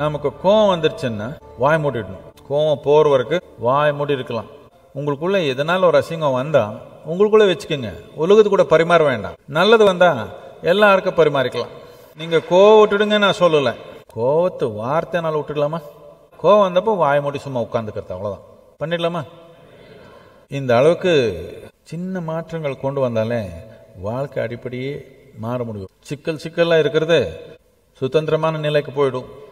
நமக்கு கோவம் வந்துருச்சுன்னா வாய் மூடிடணும் கோவம் போகிற வரைக்கும் வாய் மூடி இருக்கலாம் உங்களுக்குள்ளே எதனால ஒரு அசிங்கம் வந்தால் உங்களுக்குள்ளே வச்சுக்கோங்க உலகத்து கூட பரிமாற வேண்டாம் நல்லது வந்தால் எல்லாருக்கும் பரிமாறிக்கலாம் நீங்கள் கோவம் விட்டுடுங்க நான் சொல்லலை கோவத்து வார்த்தைனால விட்டுடலாமா கோவம் வந்தப்போ வாய் மூடி சும்மா உட்காந்துக்கிறது அவ்வளோதான் பண்ணிடலாமா இந்த அளவுக்கு சின்ன மாற்றங்கள் கொண்டு வந்தாலே வாழ்க்கை அடிப்படையே மாற முடியும் சிக்கல் சிக்கலாக இருக்கிறது சுதந்திரமான நிலைக்கு போயிடும்